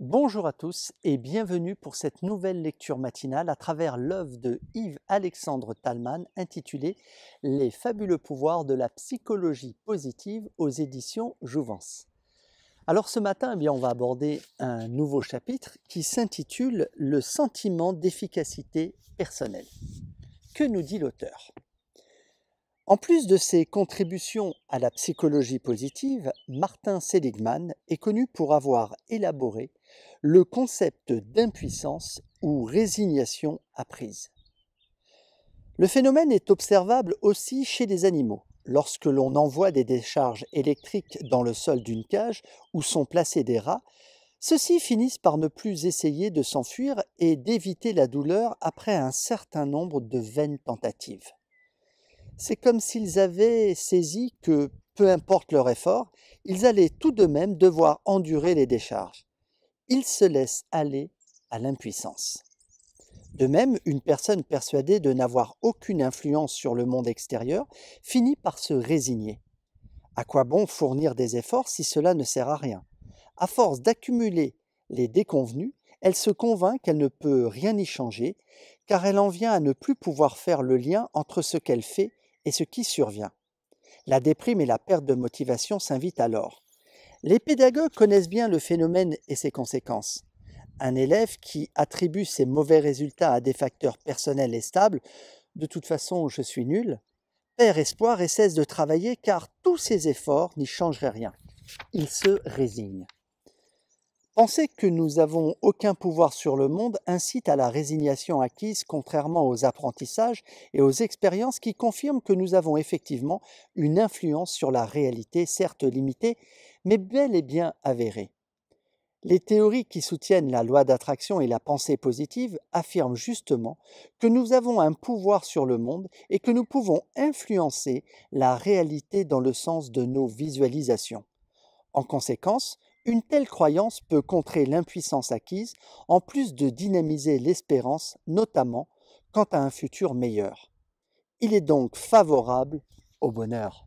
Bonjour à tous et bienvenue pour cette nouvelle lecture matinale à travers l'œuvre de Yves-Alexandre Talman intitulée Les fabuleux pouvoirs de la psychologie positive aux éditions Jouvence. Alors ce matin, eh bien, on va aborder un nouveau chapitre qui s'intitule Le sentiment d'efficacité personnelle. Que nous dit l'auteur En plus de ses contributions à la psychologie positive, Martin Seligman est connu pour avoir élaboré le concept d'impuissance ou résignation apprise. Le phénomène est observable aussi chez les animaux. Lorsque l'on envoie des décharges électriques dans le sol d'une cage où sont placés des rats, ceux-ci finissent par ne plus essayer de s'enfuir et d'éviter la douleur après un certain nombre de vaines tentatives. C'est comme s'ils avaient saisi que, peu importe leur effort, ils allaient tout de même devoir endurer les décharges. Ils se laissent aller à l'impuissance. De même, une personne persuadée de n'avoir aucune influence sur le monde extérieur finit par se résigner. À quoi bon fournir des efforts si cela ne sert à rien À force d'accumuler les déconvenus, elle se convainc qu'elle ne peut rien y changer, car elle en vient à ne plus pouvoir faire le lien entre ce qu'elle fait et ce qui survient. La déprime et la perte de motivation s'invitent alors. Les pédagogues connaissent bien le phénomène et ses conséquences un élève qui attribue ses mauvais résultats à des facteurs personnels et stables, de toute façon je suis nul, perd espoir et cesse de travailler car tous ses efforts n'y changeraient rien. Il se résigne. Penser que nous n'avons aucun pouvoir sur le monde incite à la résignation acquise contrairement aux apprentissages et aux expériences qui confirment que nous avons effectivement une influence sur la réalité, certes limitée, mais bel et bien avérée. Les théories qui soutiennent la loi d'attraction et la pensée positive affirment justement que nous avons un pouvoir sur le monde et que nous pouvons influencer la réalité dans le sens de nos visualisations. En conséquence, une telle croyance peut contrer l'impuissance acquise en plus de dynamiser l'espérance, notamment quant à un futur meilleur. Il est donc favorable au bonheur.